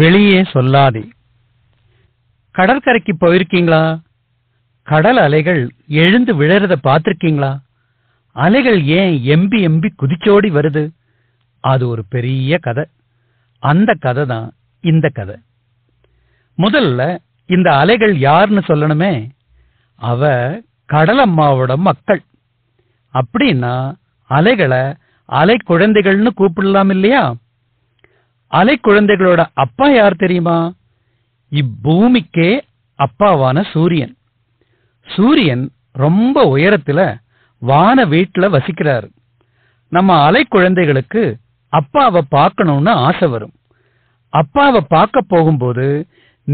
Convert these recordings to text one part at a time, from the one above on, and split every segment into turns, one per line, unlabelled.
வெளியே சொல்லாதே கடற்கரைக்கு போயிருக்கீங்களா கடல் அலைகள் எழுந்து விழறத பார்த்திருக்கீங்களா அலைகள் ஏன் எம்பி எம்பி குதிச்சோடி வருது அது ஒரு பெரிய கதை அந்த கதை தான் இந்த கதை முதல்ல இந்த அலைகள் யாருன்னு சொல்லணுமே அவ கடலம்மாவோட மக்கள் அப்படின்னா அலைகளை அலை குழந்தைகள்னு கூப்பிடலாம் இல்லையா அலை குழந்தைகளோட அப்பா யார் தெரியுமா இப்பூமிக்கே அப்பாவான சூரியன் சூரியன் ரொம்ப உயரத்துல வான வீட்டுல வசிக்கிறாரு நம்ம அலை குழந்தைகளுக்கு அப்பாவை பார்க்கணும்னு ஆசை வரும் அப்பாவை பார்க்க போகும்போது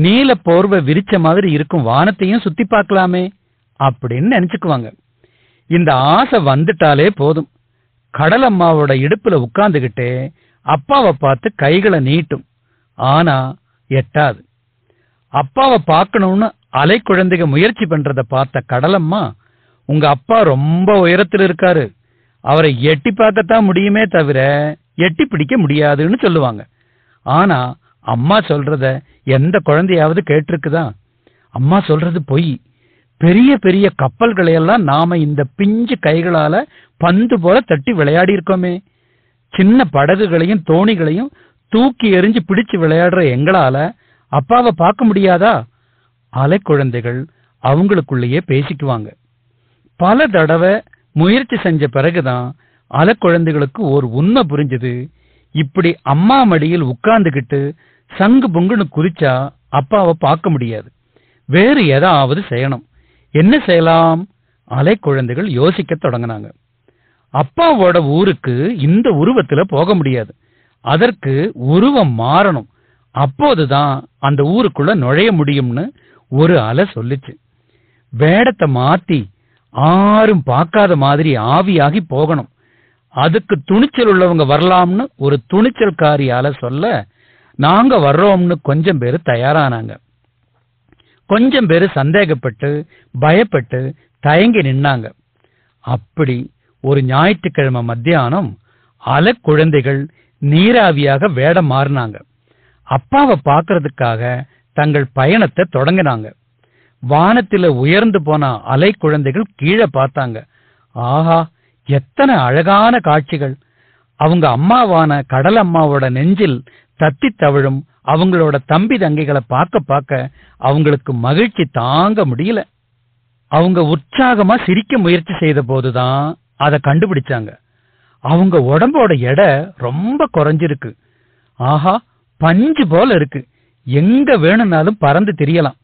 நீல போர்வை விரிச்ச மாதிரி இருக்கும் வானத்தையும் சுத்தி பார்க்கலாமே அப்படின்னு நினைச்சுக்குவாங்க இந்த ஆசை வந்துட்டாலே போதும் கடலம்மாவோட இடுப்புல உட்கார்ந்துகிட்டே அப்பாவை பார்த்து கைகளை நீட்டும் ஆனா எட்டாது அப்பாவை பார்க்கணும்னு அலை குழந்தைக முயற்சி பண்றத பார்த்த கடலம்மா உங்க அப்பா ரொம்ப உயரத்தில் இருக்காரு அவரை எட்டி பார்க்கத்தான் முடியுமே தவிர எட்டி பிடிக்க முடியாதுன்னு சொல்லுவாங்க ஆனா அம்மா சொல்றத எந்த குழந்தையாவது கேட்டிருக்குதா அம்மா சொல்றது பொய் பெரிய பெரிய கப்பல்களையெல்லாம் நாம இந்த பிஞ்சு கைகளால பந்து போல தட்டி விளையாடி இருக்கோமே சின்ன படகுகளையும் தோணிகளையும் தூக்கி எறிஞ்சு பிடிச்சு விளையாடுற எங்களால அப்பாவை பார்க்க முடியாதா அலை குழந்தைகள் அவங்களுக்குள்ளேயே பேசிக்குவாங்க பல தடவை முயற்சி செஞ்ச பிறகுதான் அலை குழந்தைகளுக்கு ஒரு உண்மை புரிஞ்சது இப்படி அம்மா மடியில் உட்கார்ந்துகிட்டு சங்கு பொங்குன்னு குறிச்சா அப்பாவை பார்க்க முடியாது வேறு ஏதாவது செய்யணும் என்ன செய்யலாம் அலை குழந்தைகள் யோசிக்க தொடங்கினாங்க அப்பாவோட ஊருக்கு இந்த உருவத்துல போக முடியாது அதற்கு உருவம் மாறணும் அப்போதுதான் அந்த ஊருக்குள்ள நுழைய முடியும்னு ஒரு அலை சொல்லுச்சு வேடத்தை மாத்தி ஆறும் பார்க்காத மாதிரி ஆவியாகி போகணும் அதுக்கு துணிச்சல் உள்ளவங்க வரலாம்னு ஒரு அலை சொல்ல நாங்க வர்றோம்னு கொஞ்சம் பேர் தயாரானாங்க கொஞ்சம் பேர் சந்தேகப்பட்டு பயப்பட்டு தயங்கி நின்னாங்க அப்படி ஒரு ஞாயிற்றுக்கிழமை மத்தியானம் அல குழந்தைகள் நீராவியாக வேடம் மாறினாங்க அப்பாவை பார்க்கறதுக்காக தங்கள் பயணத்தை தொடங்கினாங்க வானத்தில் உயர்ந்து போன அலை குழந்தைகள் கீழே பார்த்தாங்க ஆஹா எத்தனை அழகான காட்சிகள் அவங்க அம்மாவான கடல் அம்மாவோட நெஞ்சில் தத்தி தவிழும் அவங்களோட தம்பி தங்கைகளை பார்க்க பார்க்க அவங்களுக்கு மகிழ்ச்சி தாங்க முடியல அவங்க உற்சாகமா சிரிக்க முயற்சி செய்த போதுதான் அதை கண்டுபிடிச்சாங்க அவங்க உடம்போட எடை ரொம்ப குறைஞ்சிருக்கு ஆஹா பஞ்சு போல இருக்கு எங்க வேணும்னாலும் பறந்து தெரியலாம்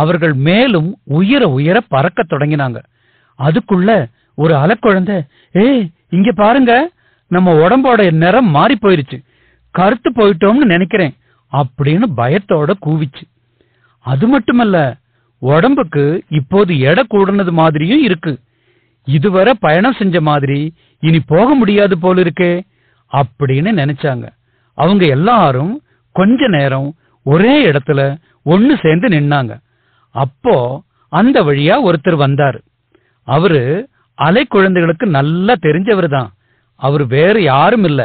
அவர்கள் மேலும் உயர உயர பறக்க தொடங்கினாங்க அதுக்குள்ள ஒரு அலக்குழந்தை ஏ இங்க பாருங்க நம்ம உடம்போட நிறம் மாறி போயிருச்சு கருத்து போயிட்டோம்னு நினைக்கிறேன் அப்படின்னு பயத்தோட கூவிச்சு அது மட்டுமல்ல உடம்புக்கு இப்போது எடை கூடனது மாதிரியும் இருக்கு இதுவரை பயணம் செஞ்ச மாதிரி இனி போக முடியாது போல இருக்கே அப்படின்னு நினைச்சாங்க அவங்க எல்லாரும் கொஞ்ச நேரம் ஒரே இடத்துல ஒன்னு சேர்ந்து நின்னாங்க அப்போ அந்த வழியா ஒருத்தர் வந்தாரு அவரு அலை குழந்தைகளுக்கு நல்லா தெரிஞ்சவர் தான் அவர் வேற யாரும் இல்ல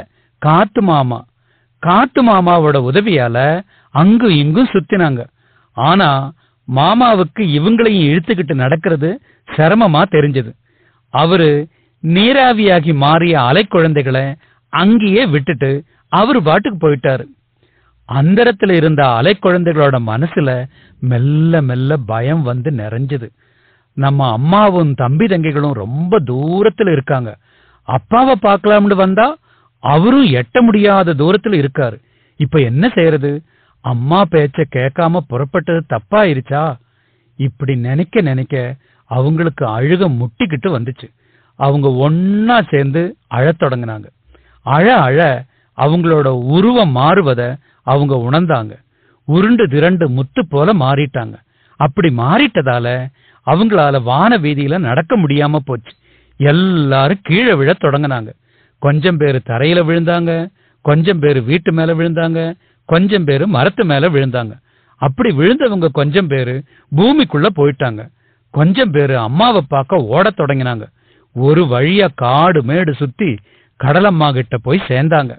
காத்து மாமா காத்து மாமாவோட உதவியால அங்கும் இங்கும் சுத்தினாங்க ஆனா மாமாவுக்கு இவங்களையும் இழுத்துக்கிட்டு நடக்கிறது சிரமமா தெரிஞ்சது அவரு நீராவியாகி மாறிய அலை குழந்தைகளை அங்கேயே விட்டுட்டு அவரு பாட்டுக்கு போயிட்டாரு அந்தரத்துல இருந்த அலை குழந்தைகளோட மனசுல மெல்ல மெல்ல பயம் வந்து நிறைஞ்சது நம்ம அம்மாவும் தம்பி தங்கைகளும் ரொம்ப தூரத்துல இருக்காங்க அப்பாவை பார்க்கலாம்னு வந்தா அவரும் எட்ட முடியாத தூரத்துல இருக்காரு இப்ப என்ன செய்யறது அம்மா பேச்ச கேட்காம புறப்பட்டது தப்பாயிருச்சா இப்படி நினைக்க நினைக்க அவங்களுக்கு அழுக முட்டிக்கிட்டு வந்துச்சு அவங்க ஒன்னா சேர்ந்து அழத் தொடங்கினாங்க அழ அழ அவங்களோட உருவம் மாறுவதை அவங்க உணர்ந்தாங்க உருண்டு திரண்டு முத்து போல மாறிட்டாங்க அப்படி மாறிட்டதால அவங்களால வான வீதியில நடக்க முடியாம போச்சு எல்லாரும் கீழே விழ தொடங்கினாங்க கொஞ்சம் பேர் தரையில விழுந்தாங்க கொஞ்சம் பேர் வீட்டு மேல விழுந்தாங்க கொஞ்சம் பேர் மரத்து மேல விழுந்தாங்க அப்படி விழுந்தவங்க கொஞ்சம் பேர் பூமிக்குள்ள போயிட்டாங்க கொஞ்சம் பேரு அம்மாவை பார்க்க ஓடத் தொடங்கினாங்க ஒரு வழியா காடு மேடு சுத்தி கடலம்மா கிட்ட போய் சேர்ந்தாங்க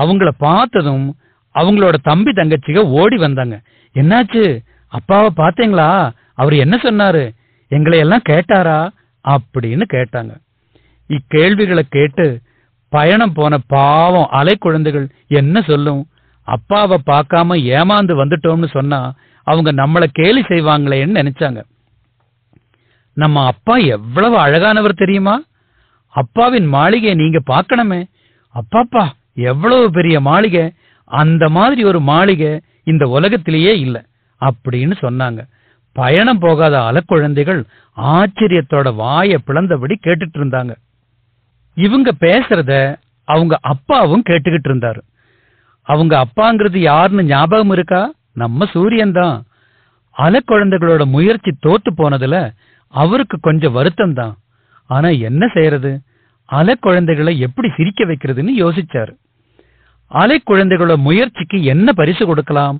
அவங்கள பார்த்ததும் அவங்களோட தம்பி தங்கச்சிக ஓடி வந்தாங்க என்னாச்சு அப்பாவை பார்த்தீங்களா அவர் என்ன சொன்னாரு எங்களை எல்லாம் கேட்டாரா அப்படின்னு கேட்டாங்க இக்கேள்விகளை கேட்டு பயணம் போன பாவம் அலை குழந்தைகள் என்ன சொல்லும் அப்பாவை பார்க்காம ஏமாந்து வந்துட்டோம்னு சொன்னா அவங்க நம்மளை கேலி செய்வாங்களேன்னு நினைச்சாங்க நம்ம அப்பா எவ்வளவு அழகானவர் தெரியுமா அப்பாவின் மாளிகையை நீங்க பார்க்கணுமே அப்பாப்பா எவ்வளவு பெரிய மாளிகை அந்த மாதிரி ஒரு மாளிகை இந்த உலகத்திலேயே இல்லை அப்படின்னு சொன்னாங்க பயணம் போகாத அலக்குழந்தைகள் ஆச்சரியத்தோட வாயை பிளந்தபடி கேட்டுட்டு இருந்தாங்க இவங்க பேசுறத அவங்க அப்பாவும் கேட்டுக்கிட்டு இருந்தாரு அவங்க அப்பாங்கிறது யாருன்னு ஞாபகம் இருக்கா நம்ம சூரியன் தான் அலக்குழந்தைகளோட முயற்சி தோத்து போனதுல அவருக்கு கொஞ்சம் வருத்தம் தான் ஆனா என்ன செய்யறது அலை குழந்தைகளை எப்படி சிரிக்க வைக்கிறதுன்னு யோசிச்சாரு அலை குழந்தைகளோட முயற்சிக்கு என்ன பரிசு கொடுக்கலாம்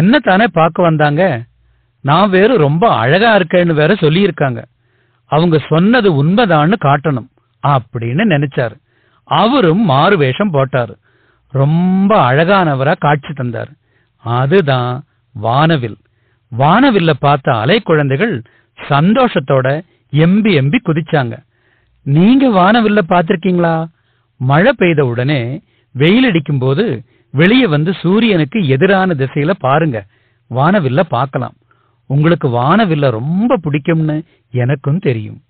என்ன தானே பார்க்க வந்தாங்க நான் வேறு ரொம்ப அழகா இருக்கேன்னு வேற சொல்லியிருக்காங்க அவங்க சொன்னது உண்மைதான்னு காட்டணும் அப்படின்னு நினைச்சாரு அவரும் மாறு வேஷம் போட்டாரு ரொம்ப அழகானவரா காட்சி தந்தார் அதுதான் வானவில் வானவில்ல பார்த்த அலை குழந்தைகள் சந்தோஷத்தோட எம்பி எம்பி குதிச்சாங்க நீங்க வானவில்ல பாத்திருக்கீங்களா மழை பெய்த உடனே வெயில் அடிக்கும் போது வெளியே வந்து சூரியனுக்கு எதிரான திசையில பாருங்க வானவில்ல பார்க்கலாம் உங்களுக்கு வானவில்ல ரொம்ப பிடிக்கும்னு எனக்கும் தெரியும்